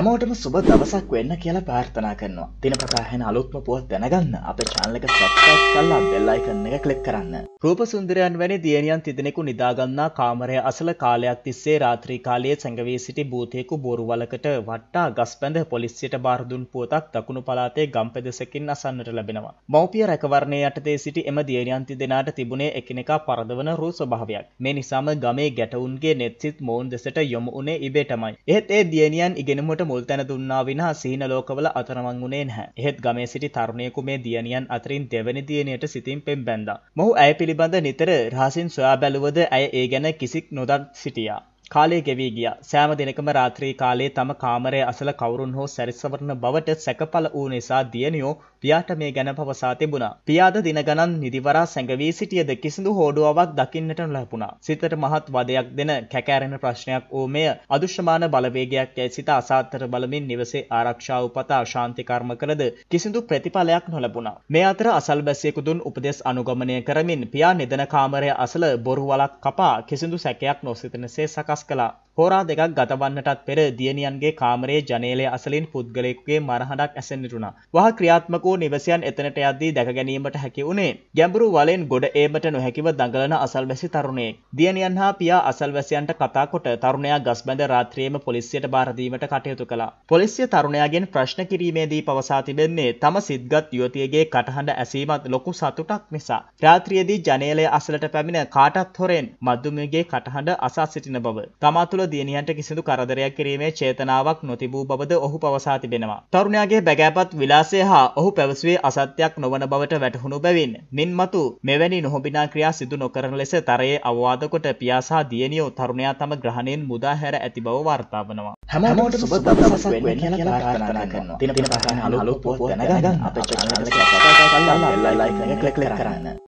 හැමෝටම සුබ දවසක් වෙන්න කියලා ප්‍රාර්ථනා කරනවා. දිනපතා හැන අලුත්ම පුවත් දැනගන්න අපේ channel එක subscribe කරලා bell icon එක click කරන්න. රූපසුන්දරයන් වැනි දියණියන් තිදෙනෙකු නිදාගන්නා කාමරය අසල කාලයක් තිස්සේ රාත්‍රී කාලයේ සැඟවී සිටි භූතයෙකු බොරු වලකට වට්ටා ගස්බැඳ පොලිසියට බාර දුන් පුවතක් දකුණු පළාතේ ගම්පෙදෙසකින් අසන්නට ලැබෙනවා. මව්පිය රැකවරණයේ යටතේ සිටි එම දියණියන් තිදෙනාට තිබුණේ එකිනෙකා පරදවන රූ ස්වභාවයක්. මේ නිසාම ගමේ ගැටවුන්ගේ නෙත්සිට මොවුන් දෙසට යොමු වුණේ ඉබේටමයි. එහෙත් ඒ දියණියන් ඉගෙනුමට මුල් තැන දුන්නා විනා සීන ලෝකවල අතරමං වුණේ නැහැ. එහෙත් ගමේ සිටි තරුණයෙකු මේ දියණියන් අතරින් දෙවැනි දියණියට සිතින් පෙම් බැන්දා. මොහු ඇය පිළිබඳ නිතර රහසින් සොයා බැලුවද ඇය ඒ ගැන කිසික් නොදත් සිටියා. කාලය ගෙවී ගිය සෑම දෙනකම රාත්‍රී කාලේ තම කාමරය අසල කවුරුන් හෝ සැරිසවරන බවට සැකපල වූ නිසා දියණියෝ පියාට මේ ගැන පවසා තිබුණා. පියාද දින ගණන් නිදිවරා සැඟවී සිටියද කිසිදු හෝඩුවාවක් දකින්නට නොලැබුණා. සිතට මහත් වදයක් දෙන කැකෑරෙන ප්‍රශ්නයක් වූ මෙය අදුෂ්‍යමාන බලවේගයක් යැයි සිත අසාත්තර බලමින් නිවසේ ආරක්ෂාව උපතා ශාන්ති කර්ම කළද කිසිදු ප්‍රතිඵලයක් නොලැබුණා. මේ අතර අසල්බැසියෙකු දුන් උපදෙස් අනුගමනය කරමින් පියා නිදන කාමරය අසල බොරු වලක් කපා කිසිදු සැකයක් නොසිතනසේ සක සකස් කලා හෝරා දෙකක් ගතවන්නටත් පෙර දියණියන්ගේ කාමරේ ජනේලය අසලින් පුද්ගලයෙකුගේ මරහඩක් ඇසෙන්නටුණා. වහ ක්‍රියාත්මකෝ නිවසයන් එතනට යද්දී දැක ගැනීමට හැකි වුණේ. ගැඹුරු වලෙන් ගොඩ ඒමට නොහැකිව දඟලන අසල්වැසි තරුණයෙක්. දියණියන් හා පියා අසල්වැසියන්ට කතා කොට තරුණයා ගස්බැඳ රාත්‍රියේම පොලිසියට බාර දීමට කටයුතු කළා. පොලිසිය තරුණයාගෙන් ප්‍රශ්න කිරීමේදී පවසා තිබෙන්නේ තම සිද්ගත් යුවතියගේ කටහඬ ඇසීමත් ලොකු සතුටක් නිසා. රාත්‍රියේදී ජනේලය අසලට පැමිණ කාටත් හොරෙන් මදුමියගේ කටහඬ අසා සිටින බව බව. තමා තුළ දියණියන්ට කිසිදු කරදරයක් කිරීමේ චේතනාවක් නොතිබූ බවද ඔහු පවසා තිබෙනවා. තරුණයාගේ බැගෑපත් විලාසය හා ඔහු පැවසුවේ අසත්‍යයක් නොවන බවට වැටහුණු බැවින් මින් මතු මෙවැනි නොහොබිනා ක්‍රියා සිදු නොකරන ලෙස තරයේ අවවාද කොට පියා සහ දියණියෝ තරුණයා තම ග්‍රහණයෙන් මුදා හැර ඇති බව වාර්තා වනවා. හැමෝටම සුබ දවසක් වෙන්න කියලා ප්‍රාර්ථනා කරනවා. දින දින පටන් අලුත් පොත් දැනගන්න අපේ channel එක subscribe කරලා like කරන්න.